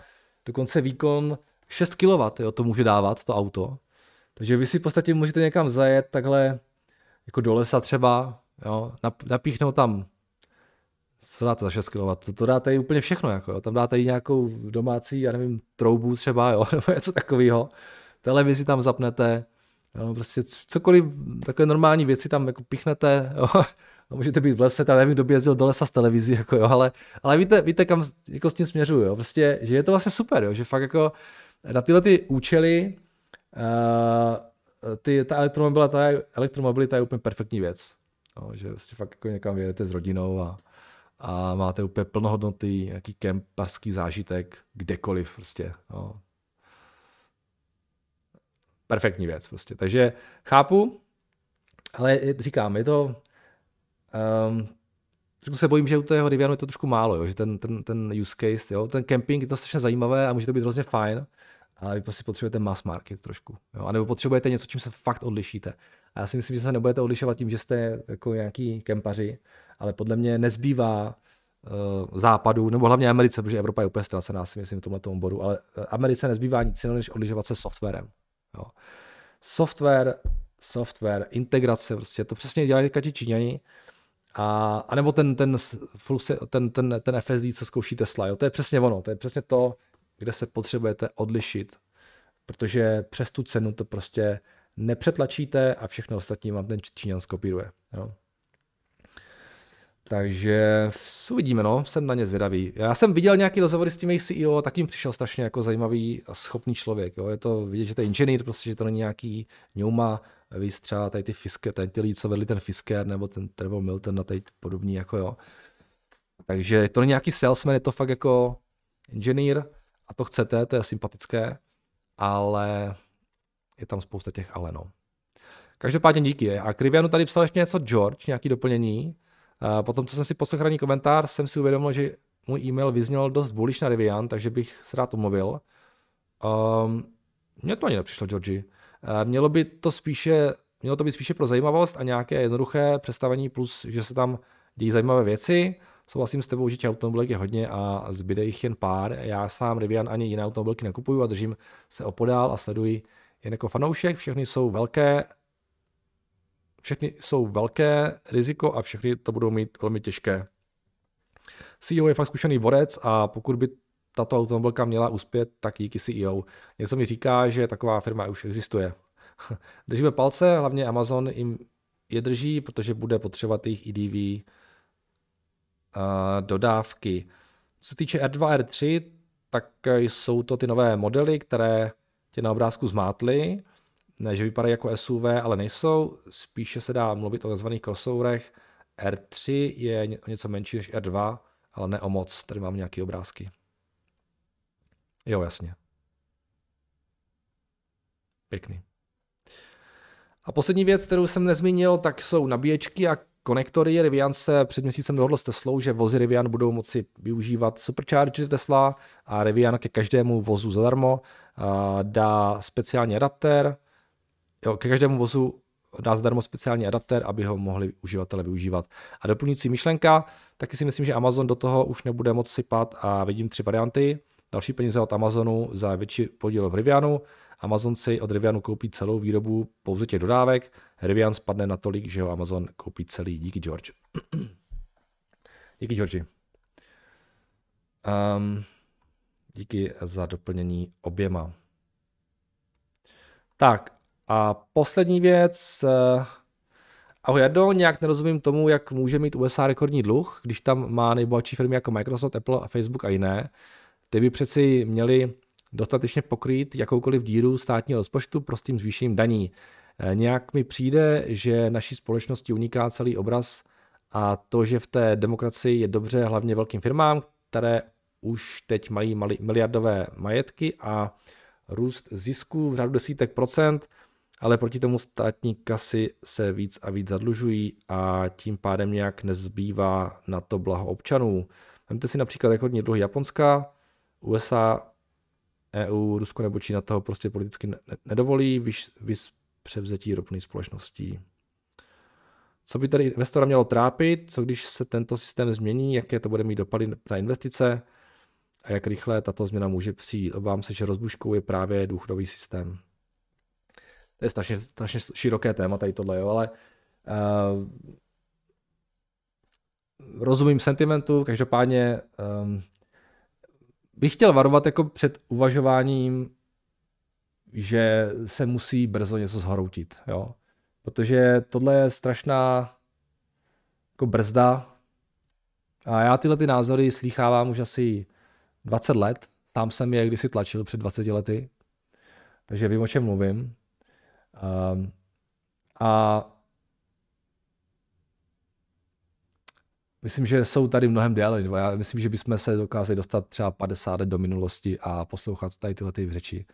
dokonce výkon 6 kW, jo, to může dávat to auto. Takže vy si v podstatě můžete někam zajet takhle jako do lesa třeba, jo, napíchnout tam co dáte za 6 kW? To, to dáte i úplně všechno, jako, jo. tam dáte i nějakou domácí, já nevím, troubu třeba, jo, <laughs> nebo něco takového. Televizi tam zapnete, Jo, no, prostě cokoliv, takové normální věci tam jako pichnete, <laughs> jo, a můžete být v lese, tam nevím, kdo by jezdil do lesa z televizí, <laughs> jako jo, ale, ale víte, víte, kam jako s tím směřuju, jo, prostě, že je to vlastně super, jo, že fakt jako na tyhle ty účely uh, ty, ta, elektromobilita, ta elektromobilita je úplně perfektní věc, jo, že prostě fakt jako někam vyjedete s rodinou a, a máte úplně plnohodnotný nějaký kemparský zážitek kdekoliv prostě, jo, perfektní věc prostě. Takže chápu, ale říkám, je to... Um, Trošku se bojím, že u toho Rivianu je to trošku málo, jo? že ten, ten, ten use case, jo? ten camping je to strašně zajímavé a může to být hrozně fajn, ale vy prostě potřebujete mass market trošku. Jo? A nebo potřebujete něco, čím se fakt odlišíte. A já si myslím, že se nebudete odlišovat tím, že jste jako nějaký kempaři, ale podle mě nezbývá uh, západu, nebo hlavně Americe, protože Evropa je úplně ztracená, si myslím, v tomhle bodu, ale eh, Americe nezbývá nic jiného, než odlišovat se softwarem. Jo. Software, software, integrace, prostě to přesně dělají ti Číňani. A, a nebo ten, ten, ten, ten, ten FSD, co zkouší Tesla, jo. to je přesně ono, to je přesně to, kde se potřebujete odlišit, protože přes tu cenu to prostě nepřetlačíte a všechno ostatní vám ten Číňan skopíruje. Jo. Takže uvidíme, no, jsem na ně zvědavý. Já jsem viděl nějaký rozhovory s tím jejich CEO, tak jim přišel strašně jako zajímavý a schopný člověk. Jo. Je to vidět, že to je inženýr, prostě, že to není nějaký ňouma, víc třeba tady ty fisker, tady ty lidi, co vedli ten fisker, nebo ten Trevor Milton a tady podobný, jako jo. Takže to není nějaký salesman, je to fakt jako inženýr a to chcete, to je sympatické, ale je tam spousta těch ale, no. Každopádně díky. A Krivianu tady psal ještě něco George, nějaký doplnění. Potom, co jsem si poslechl komentář, jsem si uvědomil, že můj e-mail vyzněl dost bullish na Rivian, takže bych se rád omluvil. Um, to ani nepřišlo, Georgi. Mělo by to spíše, mělo to být spíše pro zajímavost a nějaké jednoduché představení, plus, že se tam dějí zajímavé věci. Souhlasím s tebou, že těch automobilek je hodně a zbyde jich jen pár. Já sám Rivian ani jiné automobilky nekupuju a držím se opodál a sleduji jen jako fanoušek. Všechny jsou velké všechny jsou velké riziko a všechny to budou mít velmi těžké. CEO je fakt zkušený borec a pokud by tato automobilka měla uspět, tak díky CEO. Něco mi říká, že taková firma už existuje. <laughs> Držíme palce, hlavně Amazon jim je drží, protože bude potřebovat jejich IDV e eh, dodávky. Co se týče R2, R3, tak jsou to ty nové modely, které tě na obrázku zmátly ne, že vypadají jako SUV, ale nejsou. Spíše se dá mluvit o tzv. crossoverech. R3 je něco menší než R2, ale ne o moc. Tady mám nějaké obrázky. Jo, jasně. Pěkný. A poslední věc, kterou jsem nezmínil, tak jsou nabíječky a konektory. Rivian se před měsícem dohodl s Teslou, že vozy Rivian budou moci využívat supercharger Tesla a Rivian ke každému vozu zadarmo dá speciální adaptér, Jo, ke každému vozu dá zdarma speciální adapter, aby ho mohli uživatelé využívat. A doplňující myšlenka, taky si myslím, že Amazon do toho už nebude moc sypat a vidím tři varianty. Další peníze od Amazonu za větší podíl v Rivianu. Amazon si od Rivianu koupí celou výrobu pouze těch dodávek. Rivian spadne natolik, že ho Amazon koupí celý. Díky, George. <clears throat> díky, George. Um, díky za doplnění oběma. Tak, a poslední věc, eh, Ahoj do nějak nerozumím tomu, jak může mít USA rekordní dluh, když tam má nejbohatší firmy jako Microsoft, Apple a Facebook a jiné. Ty by přeci měli dostatečně pokrýt jakoukoliv díru státního rozpočtu prostým zvýšením daní. Eh, nějak mi přijde, že naší společnosti uniká celý obraz a to, že v té demokracii je dobře hlavně velkým firmám, které už teď mají miliardové majetky a růst zisků v řadu desítek procent – ale proti tomu státní kasy se víc a víc zadlužují a tím pádem nějak nezbývá na to blaho občanů. Vemte si například hodně dluhy Japonska, USA, EU, Rusko nebo Čína toho prostě politicky nedovolí, vyš, vys převzetí ropných společností. Co by tady investora mělo trápit, co když se tento systém změní, jaké to bude mít dopady na investice a jak rychle tato změna může přijít. Obávám se, že rozbuškou je právě důchodový systém to je strašně, strašně široké téma tady tohle, jo, ale uh, rozumím sentimentu, každopádně um, bych chtěl varovat jako před uvažováním, že se musí brzo něco zhroutit, jo. Protože tohle je strašná jako brzda. A já tyhle ty názory slýchávám už asi 20 let. Sám jsem je kdysi tlačil před 20 lety. Takže vím, o čem mluvím. Um, a myslím, že jsou tady mnohem déle. Já myslím, že bychom se dokázali dostat třeba 50 let do minulosti a poslouchat tady tyhle ty řeči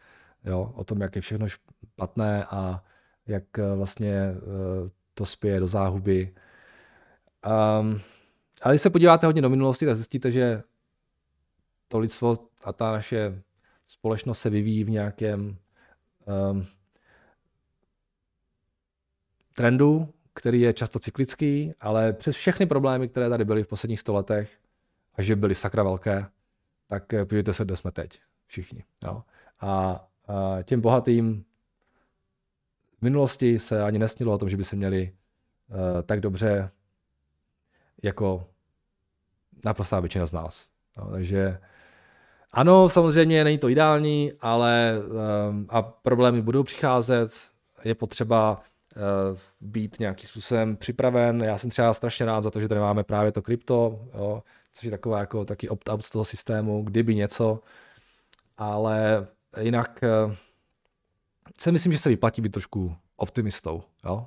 jo, o tom, jak je všechno špatné a jak eh, vlastně eh, to spěje do záhuby. Um, ale když se podíváte hodně do minulosti, tak zjistíte, že to lidstvo a ta naše společnost se vyvíjí v nějakém um, trendu, který je často cyklický, ale přes všechny problémy, které tady byly v posledních 100 letech a že byly sakra velké, tak eh, podívejte se, kde jsme teď všichni. Jo? A, a eh, těm bohatým v minulosti se ani nesnilo o tom, že by se měli uh, tak dobře jako naprostá většina z nás. Jo? Takže ano, samozřejmě není to ideální, ale um, a problémy budou přicházet, je potřeba Eh, být nějakým způsobem připraven. Já jsem třeba strašně rád za to, že tady máme právě to krypto, což je taková jako taky opt-out z toho systému, kdyby něco, ale jinak eh, se myslím, že se vyplatí být trošku optimistou. Jo?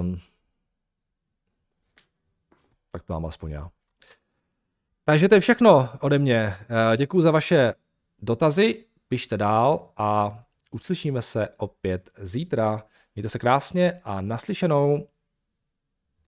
Um, tak to mám aspoň já. Takže to je všechno ode mě. Eh, Děkuji za vaše dotazy, pište dál a uslyšíme se opět zítra. Mějte se krásně a naslyšenou.